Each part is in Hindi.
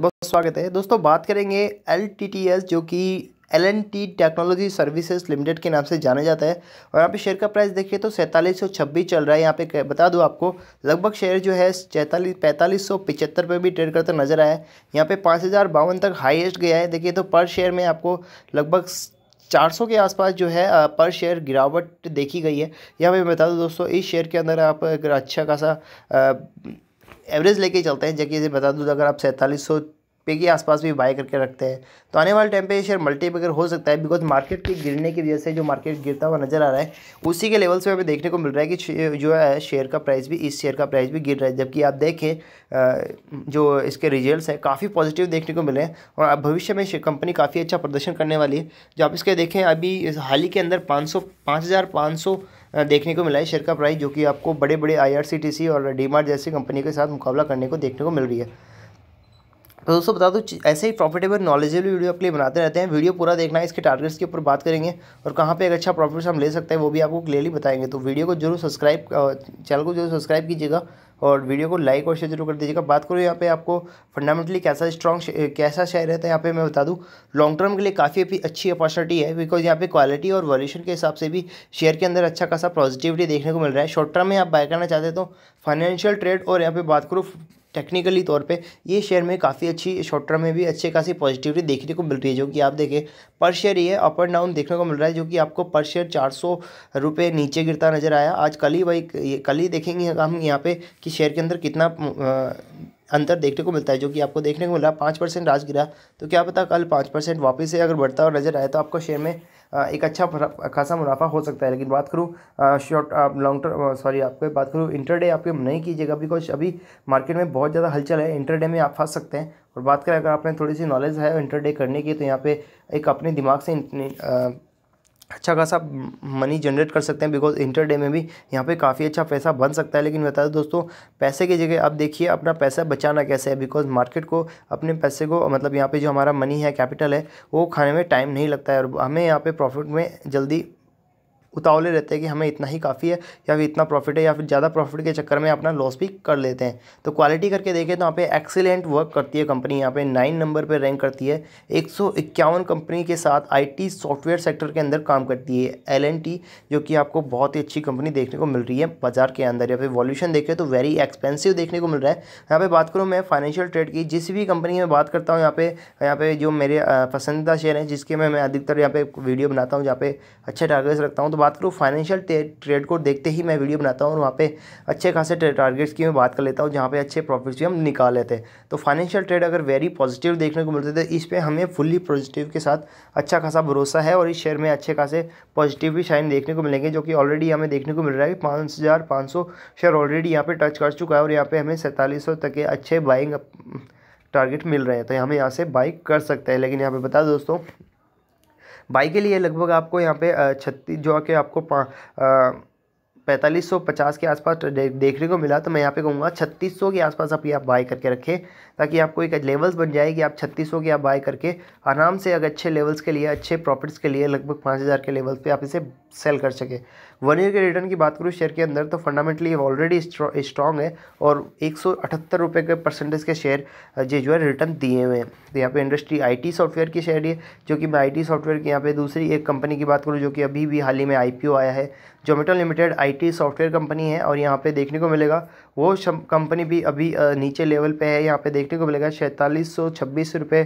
बहुत स्वागत है दोस्तों बात करेंगे एल जो कि L N T Technology Services Limited के नाम से जाना जाता है और यहाँ पे शेयर का प्राइस देखिए तो सैंतालीस सौ छब्बीस चल रहा है यहाँ पे बता दूँ आपको लगभग शेयर जो है सैंतालीस पैंतालीस सौ पिचहत्तर पर भी ट्रेड करता नजर आया है यहाँ पे पाँच हज़ार बावन तक हाईएस्ट गया है देखिए तो पर शेयर में आपको लगभग 400 के आसपास जो है पर शेयर गिरावट देखी गई है यहाँ पे मैं बता दूँ दोस्तों इस शेयर के अंदर आप अगर अच्छा खासा एवरेज लेके चलते हैं जबकि बता दूँ अगर आप सैंतालीस सौ पे के आसपास भी बाय करके रखते हैं तो आने वाले टाइम पे ये शेयर मल्टीपल हो सकता है बिकॉज मार्केट के गिरने की वजह से जो मार्केट गिरता हुआ नजर आ रहा है उसी के लेवल से हमें देखने को मिल रहा है कि जो है शेयर का प्राइस भी इस शेयर का प्राइस भी गिर रहा है जबकि आप देखें जो इसके रिजल्ट हैं काफ़ी पॉजिटिव देखने को मिले हैं और भविष्य में कंपनी काफ़ी अच्छा प्रदर्शन करने वाली है जो आप इसके देखें अभी हाल ही के अंदर पाँच सौ देखने को मिला है शेयर का प्राइस जो कि आपको बड़े बड़े आई और डी जैसी कंपनी के साथ मुकाबला करने को देखने को मिल रही है तो दोस्तों बता दूँ ऐसे ही प्रॉफिटेबल नॉलेजेबल वीडियो आपके लिए बनाते रहते हैं वीडियो पूरा देखना है इसके टारगेट्स के ऊपर बात करेंगे और कहाँ पे एक अच्छा प्रॉफिट हम ले सकते हैं वो भी आपको क्लियरली बताएंगे तो वीडियो को जरूर सब्सक्राइब चैनल को जरूर सब्सक्राइब कीजिएगा और वीडियो को लाइक और शेयर जरूर कर दीजिएगा बात करो यहाँ पे आपको फंडामेंटली कैसा स्ट्रॉन्ग कैसा शेयर रहता है यहाँ पे मैं बता दूँ लॉन्ग टर्म के लिए काफ़ी अच्छी अपॉर्चुनिटी है बिकॉज यहाँ पे क्वालिटी और वॉल्यूशन के हिसाब से भी शेयर के अंदर अच्छा खासा पॉजिटिविटी देखने को मिल रहा है शॉर्ट टर्म में आप बाय करना चाहते हैं तो फाइनेंशियल ट्रेड और यहाँ पर बात करूँ टेक्निकली तौर पे ये शेयर में काफ़ी अच्छी शॉर्ट टर्म में भी अच्छे खासी पॉजिटिविटी देखने को मिल रही है जो कि आप देखें पर शेयर ये अप एंड डाउन देखने को मिल रहा है जो कि आपको पर शेयर चार सौ रुपये नीचे गिरता नजर आया आज कल ही भाई कल ही देखेंगे हम यहाँ पे कि शेयर के अंदर कितना अंतर देखने को मिलता है जो कि आपको देखने को मिला पाँच परसेंट आज गिरा तो क्या पता कल पाँच परसेंट वापस से अगर बढ़ता हुआ नजर आए तो आपको शेयर में एक अच्छा खासा मुनाफा हो सकता है लेकिन बात करूँ शॉर्ट लॉन्ग टर्म सॉरी आपको बात करूँ इंटरडे आपके नहीं कीजिएगा बिकॉज अभी मार्केट में बहुत ज़्यादा हलचल है इंटरडे में आप फंस सकते हैं और बात करें अगर आपने थोड़ी सी नॉलेज है इंटरडे करने की तो यहाँ पे एक अपने दिमाग से अच्छा खासा मनी जनरेट कर सकते हैं बिकॉज इंटर में भी यहाँ पे काफ़ी अच्छा पैसा बन सकता है लेकिन बता दो दोस्तों पैसे की जगह आप देखिए अपना पैसा बचाना कैसे है बिकॉज मार्केट को अपने पैसे को मतलब यहाँ पर जो हमारा मनी है कैपिटल है वो खाने में टाइम नहीं लगता है और हमें यहाँ पर प्रॉफिट में जल्दी उतावले रहते हैं कि हमें इतना ही काफ़ी है या फिर इतना प्रॉफिट है या फिर ज़्यादा प्रॉफिट के चक्कर में अपना लॉस भी कर लेते हैं तो क्वालिटी करके देखें तो यहाँ पे एक्सीलेंट वर्क करती है कंपनी यहाँ पे नाइन नंबर पर रैंक करती है एक कंपनी के साथ आई सॉफ्टवेयर सेक्टर के अंदर काम करती है एल जो कि आपको बहुत ही अच्छी कंपनी देखने को मिल रही है बाजार के अंदर या फिर वॉल्यूशन देखें तो वेरी एक्सपेंसिव देखने को मिल रहा है यहाँ पर बात करूँ मैं फाइनेंशियल ट्रेड की जिस भी कंपनी में बात करता हूँ यहाँ पे यहाँ पे जो मेरे पसंदीदा शेयर हैं जिसके मैं मैं अधिकतर यहाँ पे वीडियो बनाता हूँ जहाँ पे अच्छे टारगेट्स रखता हूँ तो बात करूँ फाइनेंशियल ट्रेड को देखते ही मैं वीडियो बनाता हूँ और वहाँ पे अच्छे खासे टारगेट्स की मैं बात कर लेता हूँ जहाँ पे अच्छे प्रॉफिट्स भी हम निकाल लेते हैं तो फाइनेंशियल ट्रेड अगर वेरी पॉजिटिव देखने को मिलते थे तो इस पर हमें फुल्ली पॉजिटिव के साथ अच्छा खासा भरोसा है और इस शेयर में अच्छे खासे पॉजिटिव भी शाइन देखने को मिलेंगे जो कि ऑलरेडी हमें देखने को मिल रहा है कि पाँच हज़ार पाँच सौ शेयर ऑलरेडी यहाँ पर टच कर चुका है और यहाँ पर हमें सैंतालीस सौ तक के अच्छे बाइंग टारगेट मिल रहे हैं तो हमें यहाँ से बाइक कर सकते हैं लेकिन यहाँ पर बता दोस्तों बाइक के लिए लगभग आपको यहाँ पे छत्तीस जो कि आपको पैंतालीस सौ पचास के आसपास देखने को मिला तो मैं यहाँ पे कहूँगा छत्तीस सौ के आसपास आप ये आप बाय करके रखें ताकि आपको एक लेवल्स बन जाए कि आप छत्तीस सौ के आप बाय करके आराम से अगर अच्छे लेवल्स के लिए अच्छे प्रॉफिट्स के लिए लगभग पाँच हज़ार के लेवल्स पे आप इसे सेल कर सके वन ईयर के रिटर्न की बात करूँ शेयर के अंदर तो फंडामेंटली ऑलरेडी स्ट्रॉन्ग है और एक सौ के परसेंटेज के शेयर जो जो है रिटर्न दिए हुए हैं तो यहाँ पर इंडस्ट्री आई सॉफ्टवेयर की शेयर है जो कि मैं आई सॉफ्टवेयर की यहाँ पे दूसरी एक कंपनी की बात करूँ जो कि अभी भी हाल ही में आई आया है Zomato limited IT software company है और यहाँ पे देखने को मिलेगा वो कंपनी भी अभी नीचे लेवल पे है यहाँ पे देखने को मिलेगा सैंतालीस सौ छब्बीस रुपये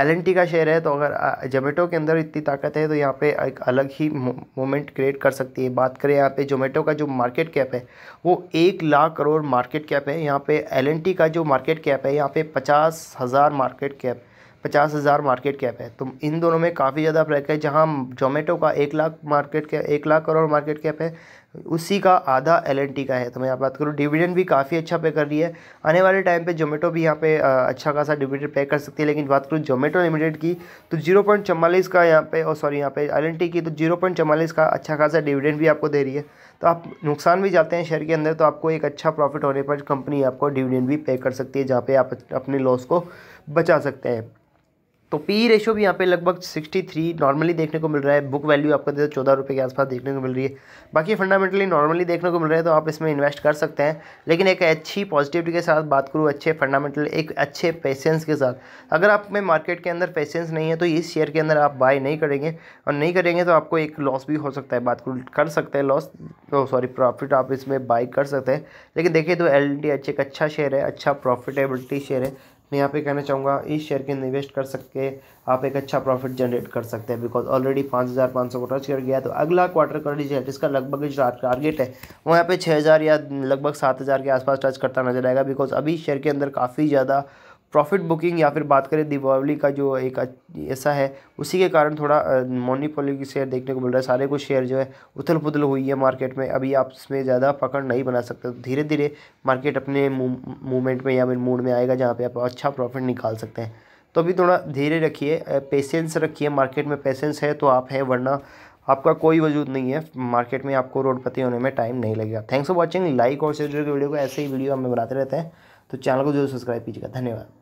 एल का शेयर है तो अगर जोमेटो के अंदर इतनी ताकत है तो यहाँ पे एक अलग ही मोमेंट क्रिएट कर सकती है बात करें यहाँ पे जोमेटो का जो मार्केट कैप है वो एक लाख करोड़ मार्केट कैप है यहाँ पे एल का जो मार्केट कैप है यहाँ पे पचास हज़ार मार्केट कैप पचास हज़ार मार्केट कैप है तो इन दोनों में काफ़ी ज़्यादा फ्रैक है जहाँ जोमेटो का एक लाख मार्केट कैप एक लाख करोड़ मार्केट कैप है उसी का आधा एल का है तो मैं आप बात करूँ डिविडेंड भी काफ़ी अच्छा पे कर रही है आने वाले टाइम पे जोमेटो भी यहाँ पे अच्छा खासा डिविडेंड पे कर सकती है लेकिन बात करूँ जोमेटो लिमिटेड की तो जीरो पॉइंट चमालीस का यहाँ पे और सॉरी यहाँ पे एल की तो जीरो पॉइंट चवालीस का अच्छा खासा डिविडेंड भी आपको दे रही है तो आप नुकसान भी जाते हैं शेयर के अंदर तो आपको एक अच्छा प्रॉफिट होने पर कंपनी आपको डिविडेंड भी पे कर सकती है जहाँ पर आप अपने लॉस को बचा सकते हैं तो पी रेशो भी यहाँ पे लगभग 63 नॉर्मली देखने को मिल रहा है बुक वैल्यू आपको दे चौदह रुपये के आसपास देखने को मिल रही है बाकी फंडामेंटली नॉर्मली देखने को मिल रहा है तो आप इसमें इन्वेस्ट कर सकते हैं लेकिन एक अच्छी पॉजिटिविटी के साथ बात करूँ अच्छे फंडामेंटल एक अच्छे पेशेंस के साथ अगर आप में मार्केट के अंदर पेशेंस नहीं है तो इस शेयर के अंदर आप बाय नहीं करेंगे और नहीं करेंगे तो आपको एक लॉस भी हो सकता है बात करूँ कर सकते हैं लॉस तो सॉरी प्रॉफिट आप इसमें बाई कर सकते हैं लेकिन देखिए तो एल एक अच्छा शेयर है अच्छा प्रॉफिटेबिलिटी शेयर है मैं यहाँ पे कहना चाहूँगा इस शेयर के इन्वेस्ट कर सकते आप एक अच्छा प्रॉफिट जनरेट कर सकते हैं बिकॉज ऑलरेडी पाँच हज़ार पाँच सौ को टच कर गया तो अगला क्वार्टर का रिजल्ट इसका लगभग जो टारगेट है वो यहाँ पे छः हज़ार या लगभग सात हज़ार के आसपास टच करता नजर आएगा बिकॉज अभी शेयर के अंदर काफ़ी ज़्यादा प्रॉफिट बुकिंग या फिर बात करें दीपावली का जो एक ऐसा है उसी के कारण थोड़ा मोनीपोली की शेयर देखने को मिल रहा है सारे कुछ शेयर जो है उथल पुथल हुई है मार्केट में अभी आप इसमें ज़्यादा पकड़ नहीं बना सकते धीरे धीरे मार्केट अपने मूवमेंट में या फिर मूड में आएगा जहाँ पर आप अच्छा प्रॉफिट निकाल सकते हैं तो अभी थोड़ा धीरे रखिए पेशेंस रखिए मार्केट में पेशेंस है तो आप हैं वरना आपका कोई वजूद नहीं है मार्केट में आपको रोडपति होने में टाइम नहीं लगेगा थैंक्स फॉर वॉचिंग लाइक और शेयर वीडियो को ऐसे ही वीडियो हमें बनाते रहते हैं तो चैनल को जरूर सब्सक्राइब कीजिएगा धन्यवाद